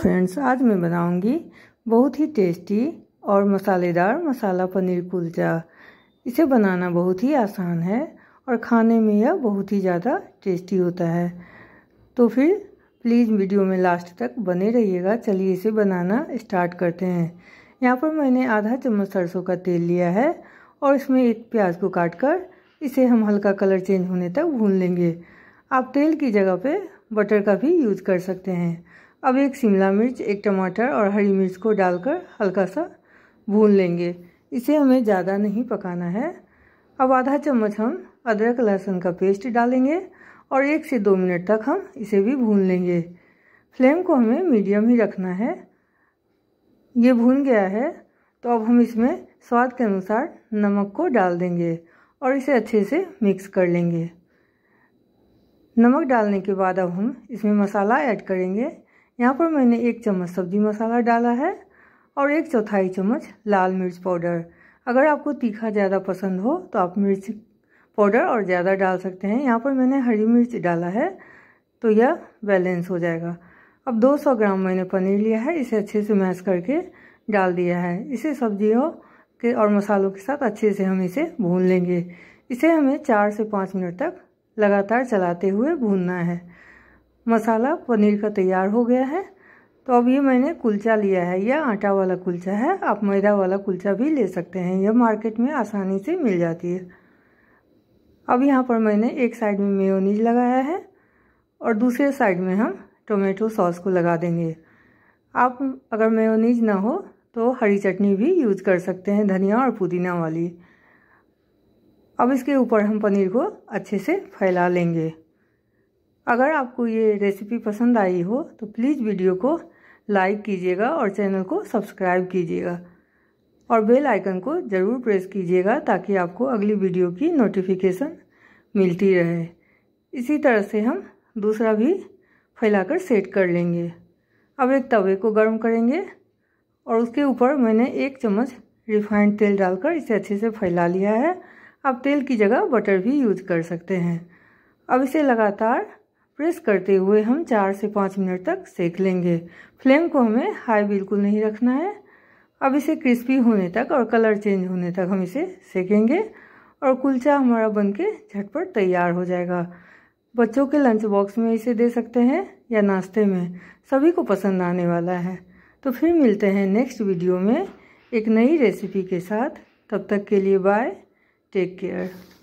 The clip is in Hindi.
फ्रेंड्स आज मैं बनाऊंगी बहुत ही टेस्टी और मसालेदार मसाला पनीर कुलचा इसे बनाना बहुत ही आसान है और खाने में यह बहुत ही ज़्यादा टेस्टी होता है तो फिर प्लीज़ वीडियो में लास्ट तक बने रहिएगा चलिए इसे बनाना स्टार्ट करते हैं यहाँ पर मैंने आधा चम्मच सरसों का तेल लिया है और इसमें एक प्याज को काट कर इसे हम हल्का कलर चेंज होने तक भून लेंगे आप तेल की जगह पर बटर का भी यूज़ कर सकते हैं अब एक शिमला मिर्च एक टमाटर और हरी मिर्च को डालकर हल्का सा भून लेंगे इसे हमें ज़्यादा नहीं पकाना है अब आधा चम्मच हम अदरक लहसुन का पेस्ट डालेंगे और एक से दो मिनट तक हम इसे भी भून लेंगे फ्लेम को हमें मीडियम ही रखना है ये भून गया है तो अब हम इसमें स्वाद के अनुसार नमक को डाल देंगे और इसे अच्छे से मिक्स कर लेंगे नमक डालने के बाद अब हम इसमें मसाला ऐड करेंगे यहाँ पर मैंने एक चम्मच सब्जी मसाला डाला है और एक चौथाई चम्मच लाल मिर्च पाउडर अगर आपको तीखा ज़्यादा पसंद हो तो आप मिर्च पाउडर और ज़्यादा डाल सकते हैं यहाँ पर मैंने हरी मिर्च डाला है तो यह बैलेंस हो जाएगा अब 200 ग्राम मैंने पनीर लिया है इसे अच्छे से मैश करके डाल दिया है इसे सब्जियों के और मसालों के साथ अच्छे से हम इसे भून लेंगे इसे हमें चार से पाँच मिनट तक लगातार चलाते हुए भूनना है मसाला पनीर का तैयार हो गया है तो अब ये मैंने कुलचा लिया है यह आटा वाला कुलचा है आप मैदा वाला कुलचा भी ले सकते हैं यह मार्केट में आसानी से मिल जाती है अब यहाँ पर मैंने एक साइड में मेयोनीज लगाया है और दूसरे साइड में हम टोमेटो सॉस को लगा देंगे आप अगर मेयोनीज ना हो तो हरी चटनी भी यूज़ कर सकते हैं धनिया और पुदीना वाली अब इसके ऊपर हम पनीर को अच्छे से फैला लेंगे अगर आपको ये रेसिपी पसंद आई हो तो प्लीज़ वीडियो को लाइक कीजिएगा और चैनल को सब्सक्राइब कीजिएगा और बेल आइकन को ज़रूर प्रेस कीजिएगा ताकि आपको अगली वीडियो की नोटिफिकेशन मिलती रहे इसी तरह से हम दूसरा भी फैलाकर सेट कर लेंगे अब एक तवे को गर्म करेंगे और उसके ऊपर मैंने एक चम्मच रिफाइंड तेल डालकर इसे अच्छे से फैला लिया है आप तेल की जगह बटर भी यूज कर सकते हैं अब इसे लगातार प्रेस करते हुए हम चार से पाँच मिनट तक सेक लेंगे फ्लेम को हमें हाई बिल्कुल नहीं रखना है अब इसे क्रिस्पी होने तक और कलर चेंज होने तक हम इसे सेकेंगे और कुलचा हमारा बन के झटपट तैयार हो जाएगा बच्चों के लंच बॉक्स में इसे दे सकते हैं या नाश्ते में सभी को पसंद आने वाला है तो फिर मिलते हैं नेक्स्ट वीडियो में एक नई रेसिपी के साथ तब तक के लिए बाय टेक केयर